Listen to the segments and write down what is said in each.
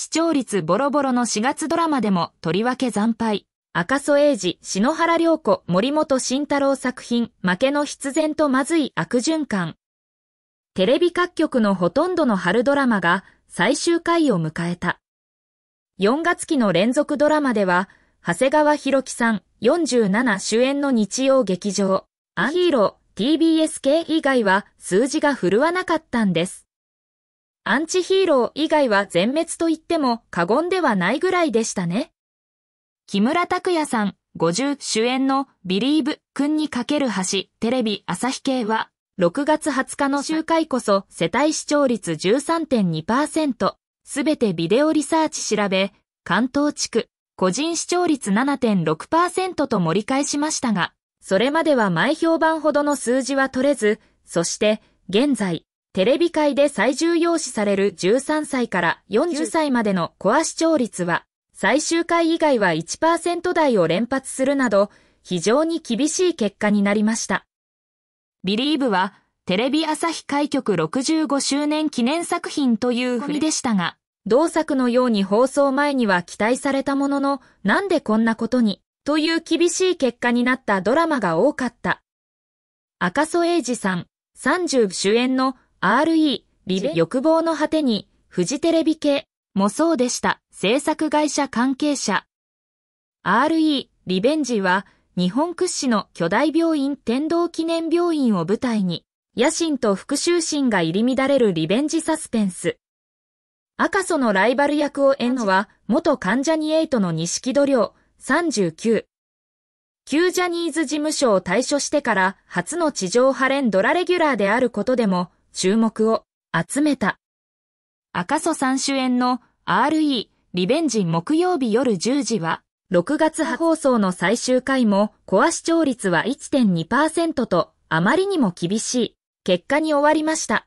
視聴率ボロボロの4月ドラマでもとりわけ惨敗。赤楚英二、篠原涼子、森本慎太郎作品、負けの必然とまずい悪循環。テレビ各局のほとんどの春ドラマが最終回を迎えた。4月期の連続ドラマでは、長谷川博己さん47主演の日曜劇場、アヒーロー、TBS 系以外は数字が振るわなかったんです。アンチヒーロー以外は全滅と言っても過言ではないぐらいでしたね。木村拓哉さん、50主演のビリーブ君にかける橋テレビ朝日系は6月20日の集会こそ世帯視聴率13.2%、すべてビデオリサーチ調べ、関東地区、個人視聴率7.6%と盛り返しましたが、それまでは前評判ほどの数字は取れず、そして現在、テレビ界で最重要視される13歳から40歳までのコア視聴率は、最終回以外は1%台を連発するなど、非常に厳しい結果になりました。ビリーブは、テレビ朝日開局65周年記念作品という振りでしたが、同作のように放送前には期待されたものの、なんでこんなことに、という厳しい結果になったドラマが多かった。赤楚衛二さん、30主演の RE、リベ、欲望の果てに、フジテレビ系、もそうでした、制作会社関係者。RE、リベンジは、日本屈指の巨大病院天道記念病院を舞台に、野心と復讐心が入り乱れるリベンジサスペンス。赤楚のライバル役を演のは、元関ジャニエイトの錦戸良、39。旧ジャニーズ事務所を退所してから初の地上波連ドラレギュラーであることでも、注目を集めた。赤楚ん主演の RE リベンジ木曜日夜10時は、6月放送の最終回もコア視聴率は1.2%とあまりにも厳しい結果に終わりました。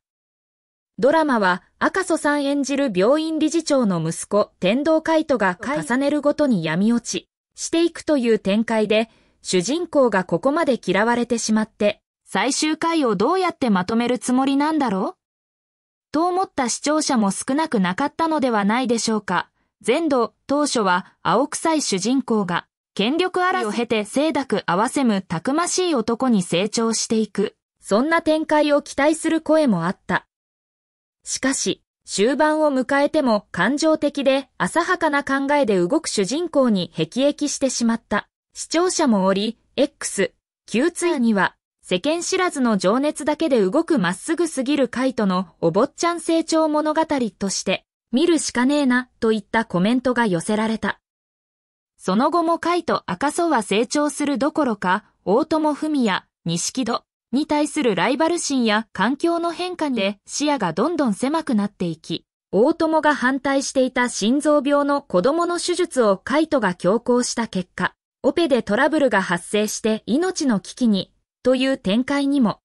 ドラマは赤楚さん演じる病院理事長の息子天道海斗が重ねるごとに闇落ちしていくという展開で主人公がここまで嫌われてしまって最終回をどうやってまとめるつもりなんだろうと思った視聴者も少なくなかったのではないでしょうか。全度、当初は青臭い主人公が、権力争いを経て清濁合わせむたくましい男に成長していく。そんな展開を期待する声もあった。しかし、終盤を迎えても感情的で浅はかな考えで動く主人公に辟易してしまった。視聴者もおり、X、Q2 には世間知らずの情熱だけで動くまっすぐすぎるカイトのお坊ちゃん成長物語として、見るしかねえな、といったコメントが寄せられた。その後もカイト赤楚は成長するどころか、大友文也、錦戸に対するライバル心や環境の変化で視野がどんどん狭くなっていき、大友が反対していた心臓病の子供の手術をカイトが強行した結果、オペでトラブルが発生して命の危機にという展開にも。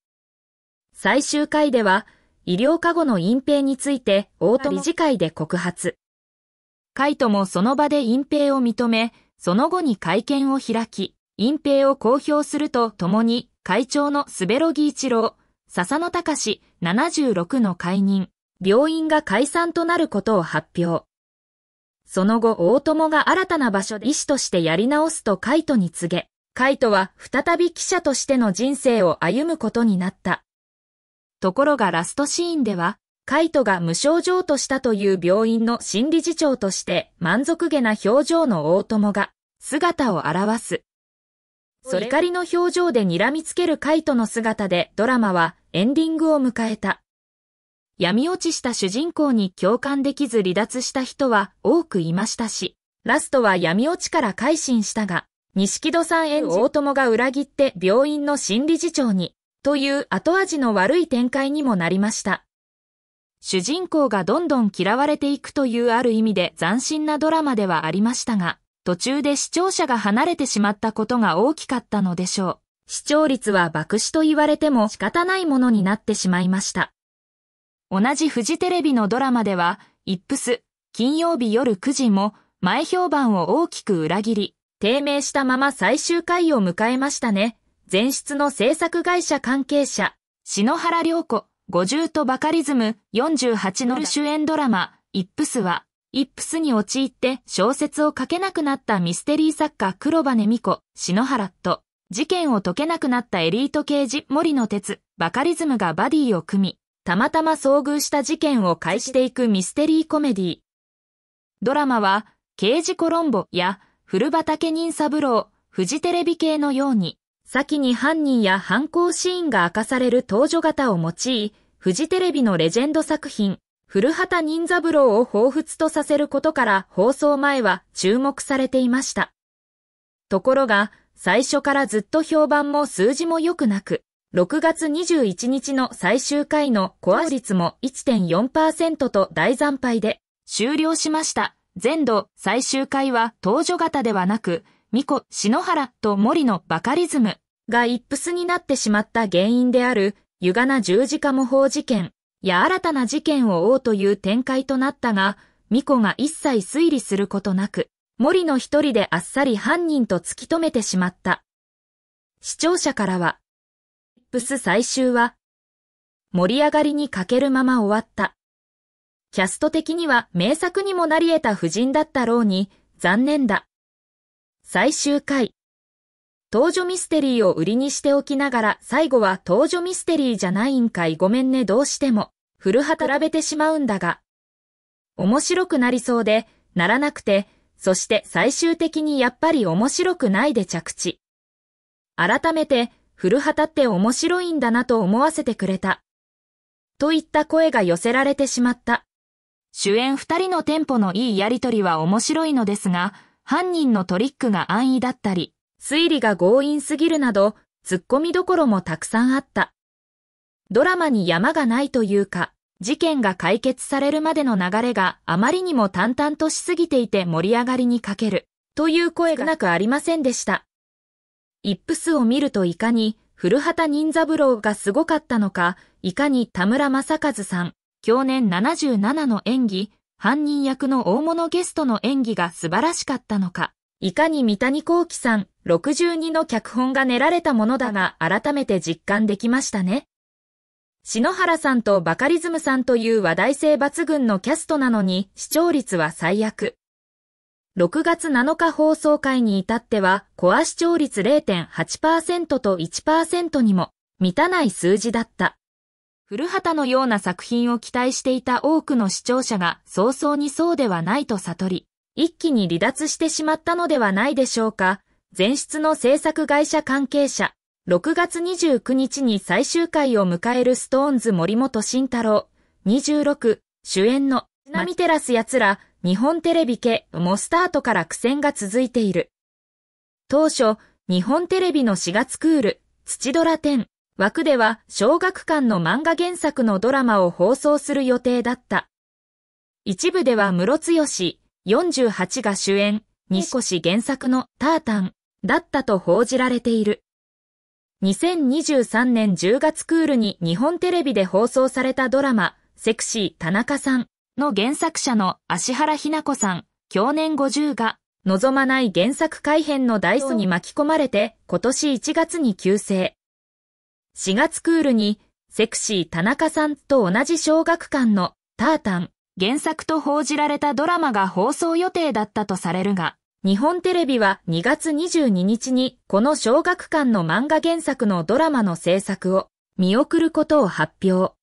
最終回では、医療過護の隠蔽について大友理事会で告発。カイトもその場で隠蔽を認め、その後に会見を開き、隠蔽を公表するとともに、会長のスベロギ一郎、笹野隆76の解任、病院が解散となることを発表。その後、大友が新たな場所で医師としてやり直すとカイトに告げ、カイトは再び記者としての人生を歩むことになった。ところがラストシーンでは、カイトが無症状としたという病院の心理事長として満足げな表情の大友が姿を現す。それりの表情で睨みつけるカイトの姿でドラマはエンディングを迎えた。闇落ちした主人公に共感できず離脱した人は多くいましたし、ラストは闇落ちから改心したが、錦戸さん演じ大友が裏切って病院の新理事長に、という後味の悪い展開にもなりました。主人公がどんどん嫌われていくというある意味で斬新なドラマではありましたが、途中で視聴者が離れてしまったことが大きかったのでしょう。視聴率は爆死と言われても仕方ないものになってしまいました。同じフジテレビのドラマでは、イップス、金曜日夜9時も前評判を大きく裏切り、低迷したまま最終回を迎えましたね。前室の制作会社関係者、篠原涼子、五重とバカリズム、48の主演ドラマ、イップスは、イップスに陥って小説を書けなくなったミステリー作家黒羽美子、篠原と、事件を解けなくなったエリート刑事森の鉄、バカリズムがバディを組み、たまたま遭遇した事件を介していくミステリーコメディドラマは、刑事コロンボや古畑任三郎、フジテレビ系のように、先に犯人や犯行シーンが明かされる登場型を用い、フジテレビのレジェンド作品、古畑任三郎を彷彿とさせることから放送前は注目されていました。ところが、最初からずっと評判も数字も良くなく、6月21日の最終回のコア率も1.4%と大惨敗で終了しました。全土最終回は登場型ではなく、巫女、篠原と森のバカリズムがイップスになってしまった原因である、ゆがな十字架模倣事件や新たな事件を追うという展開となったが、巫女が一切推理することなく、森の一人であっさり犯人と突き止めてしまった。視聴者からは、イップス最終は、盛り上がりに欠けるまま終わった。キャスト的には名作にもなり得た夫人だったろうに、残念だ。最終回。東女ミステリーを売りにしておきながら、最後は東女ミステリーじゃないんかいごめんねどうしても、古畑らべてしまうんだが。面白くなりそうで、ならなくて、そして最終的にやっぱり面白くないで着地。改めて、古畑って面白いんだなと思わせてくれた。といった声が寄せられてしまった。主演二人のテンポのいいやりとりは面白いのですが、犯人のトリックが安易だったり、推理が強引すぎるなど、突っ込みどころもたくさんあった。ドラマに山がないというか、事件が解決されるまでの流れがあまりにも淡々としすぎていて盛り上がりに欠ける、という声がなくありませんでした。イップスを見るといかに古畑任三郎がすごかったのか、いかに田村正和さん、去年77の演技、犯人役の大物ゲストの演技が素晴らしかったのか、いかに三谷幸喜さん62の脚本が練られたものだが改めて実感できましたね。篠原さんとバカリズムさんという話題性抜群のキャストなのに視聴率は最悪。6月7日放送会に至っては、コア視聴率0.8%と1%にも満たない数字だった。古畑のような作品を期待していた多くの視聴者が早々にそうではないと悟り、一気に離脱してしまったのではないでしょうか。前出の制作会社関係者、6月29日に最終回を迎えるストーンズ森本慎太郎、26、主演の、波テラス奴ら、日本テレビ系、もスタートから苦戦が続いている。当初、日本テレビの4月クール、土ドラ10、枠では小学館の漫画原作のドラマを放送する予定だった。一部では室津義48が主演、西越原作のタータンだったと報じられている。2023年10月クールに日本テレビで放送されたドラマ、セクシー田中さんの原作者の足原ひな子さん、去年50が望まない原作改編のダイソに巻き込まれて今年1月に急成。4月クールにセクシー田中さんと同じ小学館のタータン原作と報じられたドラマが放送予定だったとされるが、日本テレビは2月22日にこの小学館の漫画原作のドラマの制作を見送ることを発表。